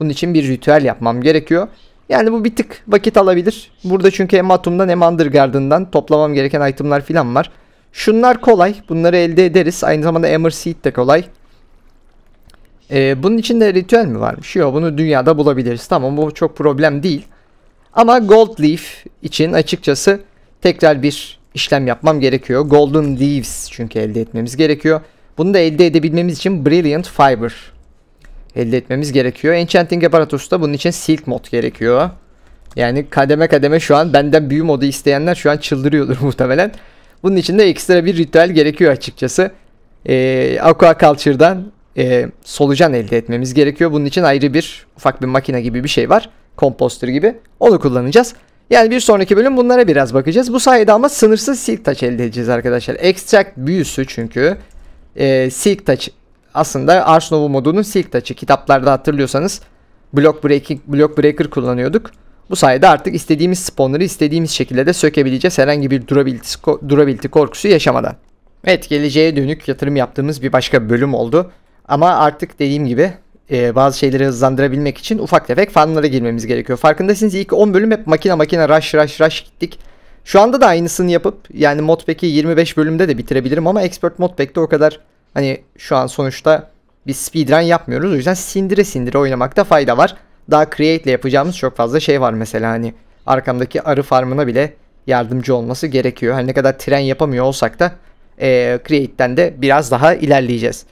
Bunun için bir ritüel yapmam gerekiyor. Yani bu bir tık vakit alabilir. Burada çünkü hem Atom'dan hem Undergarden'dan toplamam gereken itemlar filan var. Şunlar kolay. Bunları elde ederiz. Aynı zamanda Emmer Seed de kolay. Ee, bunun de ritüel mi varmış? Yok bunu dünyada bulabiliriz. Tamam bu çok problem değil. Ama Gold Leaf için açıkçası tekrar bir işlem yapmam gerekiyor. Golden Leaves çünkü elde etmemiz gerekiyor. Bunu da elde edebilmemiz için Brilliant Fiber elde etmemiz gerekiyor. Enchanting Apparatus'ta bunun için Silk mod gerekiyor. Yani kademe kademe şu an benden büyü modu isteyenler şu an çıldırıyordur muhtemelen. Bunun için de ekstra bir ritüel gerekiyor açıkçası. Ee, Aqua Culture'dan e, solucan elde etmemiz gerekiyor. Bunun için ayrı bir ufak bir makine gibi bir şey var. Komposter gibi. Onu kullanacağız. Yani bir sonraki bölüm bunlara biraz bakacağız. Bu sayede ama sınırsız silk touch elde edeceğiz arkadaşlar. Extract büyüsü çünkü e, silk touch aslında Ars Nova modunun silk touch'ı. Kitaplarda hatırlıyorsanız block, breaking, block breaker kullanıyorduk. Bu sayede artık istediğimiz spawnları istediğimiz şekilde de sökebileceğiz herhangi bir durability, durability korkusu yaşamadan. Evet geleceğe dönük yatırım yaptığımız bir başka bölüm oldu. Ama artık dediğim gibi e, bazı şeyleri hızlandırabilmek için ufak tefek fanlara girmemiz gerekiyor. Farkındasınız ilk 10 bölüm hep makine makine rush rush rush gittik. Şu anda da aynısını yapıp yani modpack'i 25 bölümde de bitirebilirim ama expert modpack'te o kadar hani şu an sonuçta bir speedrun yapmıyoruz. O yüzden sindire sindire oynamakta fayda var. Daha create ile yapacağımız çok fazla şey var mesela hani arkamdaki arı farmına bile yardımcı olması gerekiyor. Hani ne kadar tren yapamıyor olsak da e, create'den de biraz daha ilerleyeceğiz.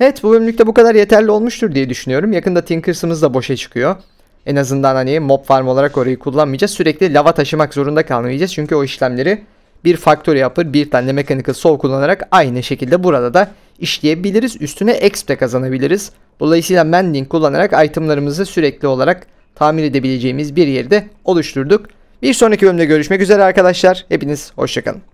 Evet bu bölümlükte bu kadar yeterli olmuştur diye düşünüyorum. Yakında Tinkers'ımız da boşa çıkıyor. En azından hani mob farm olarak orayı kullanmayacağız. Sürekli lava taşımak zorunda kalmayacağız. Çünkü o işlemleri bir factory yapır bir tane mechanical soul kullanarak aynı şekilde burada da işleyebiliriz. Üstüne exp de kazanabiliriz. Dolayısıyla mending kullanarak itemlarımızı sürekli olarak tamir edebileceğimiz bir yerde oluşturduk. Bir sonraki bölümde görüşmek üzere arkadaşlar. Hepiniz hoşçakalın.